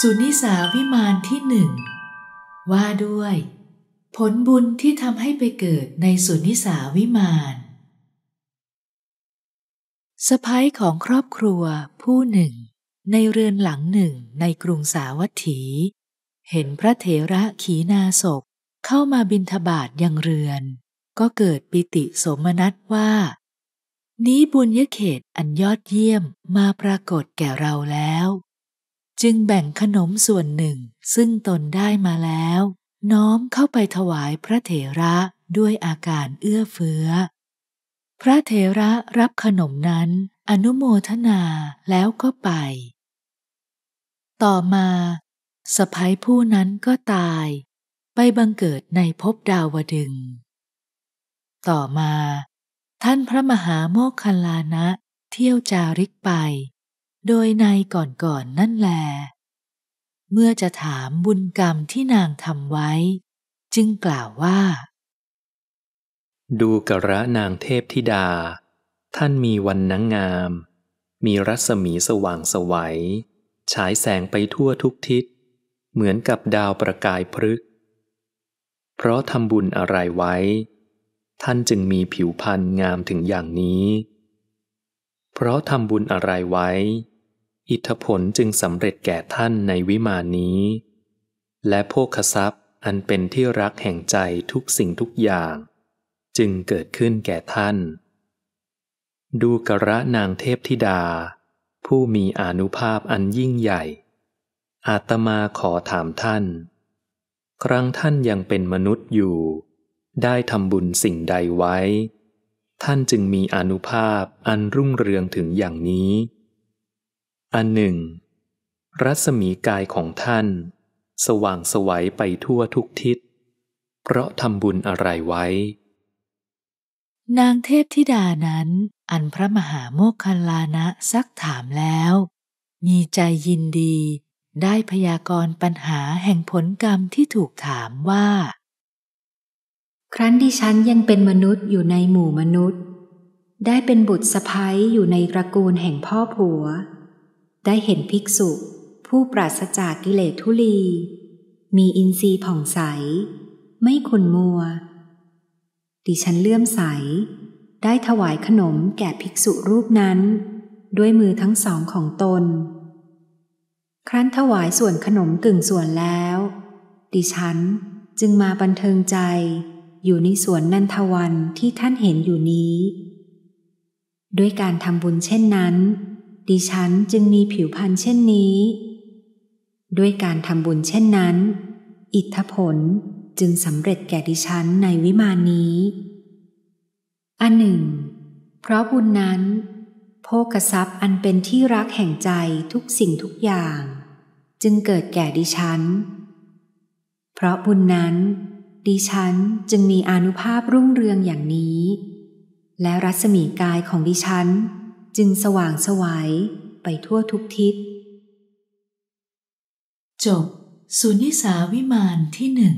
สุนิสาวิมานที่หนึ่งว่าด้วย ผลบุญที่ทำให้ไปเกิดในสุนิสาวิมานสภายของครอบครัวผู้หนึ่ง ในเรือนหลังหนึ่งในกรุงสาวัตถี เห็นพระเถระขีนาศกเข้ามาบินทบาทยังเรือน ก็เกิดปิติสมนัตว่า นี้บุญยเขตอันยอดเยี่ยมมาปรากฏแก่เราแล้วจึงแบ่งขนมส่วนหนึ่งซึ่งตนได้มาแล้ว น้อมเข้าไปถวายพระเถระด้วยอาการเอื้อเฟื้อ พระเถระรับขนมนั้นอนุโมทนาแล้วก็ไป ต่อมาสภพยผู้นั้นก็ตายไปบังเกิดในภพดาวดึง ต่อมาท่านพระมหาโมคคัลลานะเที่ยวจาริกไปโดยในก่อนๆนนั่นแล เมื่อจะถามบุญกรรมที่นางทำไว้ จึงกล่าวว่า ดูกระนางเทพธิดา ท่านมีวันนังงาม มีรัศมีสว่างสวยัยฉายแสงไปทั่วทุกทิศ เหมือนกับดาวประกายพึก เพราะทำบุญอะไรไว้ ท่านจึงมีผิวพรรณงามถึงอย่างนี้ เพราะทำบุญอะไรไว้อิทธผลจึงสำเร็จแก่ท่านในวิมานนี้ และพวกทรัพย์อันเป็นที่รักแห่งใจทุกสิ่งทุกอย่าง จึงเกิดขึ้นแก่ท่าน ดูกระนางเทพธิดา ผู้มีอนุภาพอันยิ่งใหญ่ อาตมาขอถามท่าน ครั้งท่านยังเป็นมนุษย์อยู่ ได้ทำบุญสิ่งใดไว้ ท่านจึงมีอนุภาพอันรุ่งเรืองถึงอย่างนี้อันหนึ่ง รัศมีกายของท่าน สว่างสวัยไปทั่วทุกทิศ เพราะทำบุญอะไรไว้ นางเทพธิดานั้น อันพระมหาโมคคัลลานะซักถามแล้ว มีใจยินดี ได้พยากรณ์ปัญหาแห่งผลกรรมที่ถูกถามว่า ครั้นดิฉันยังเป็นมนุษย์อยู่ในหมู่มนุษย์ ได้เป็นบุตรสะพ้ยอยู่ในตระกูลแห่งพ่อผัวได้เห็นภิกษุผู้ปราศจากกิเลสทุลี มีอินทรีย์ผ่องใส ไม่ขุนมัว ดิฉันเลื่อมใส ได้ถวายขนมแก่ภิกษุรูปนั้น ด้วยมือทั้งสองของตน ครั้นถวายส่วนขนมกึ่งส่วนแล้ว ดิฉันจึงมาบันเทิงใจอยู่ในสวนนันทวันที่ท่านเห็นอยู่นี้ ด้วยการทำบุญเช่นนั้นดิฉันจึงมีผิวพรรณเช่นนี้ ด้วยการทำบุญเช่นนั้น อิทธผลจึงสำเร็จแก่ดิฉันในวิมานนี้ อันหนึ่ง เพราะบุญนั้นโภกทรัพย์อันเป็นที่รักแห่งใจทุกสิ่งทุกอย่าง จึงเกิดแก่ดิฉัน เพราะบุญนั้น ดิฉันจึงมีอนุภาพรุ่งเรืองอย่างนี้ และรัศมีกายของดิฉันจึงสว่างสวัยไปทั่วทุกทิศ จบสุนิสาวิมานที่หนึ่ง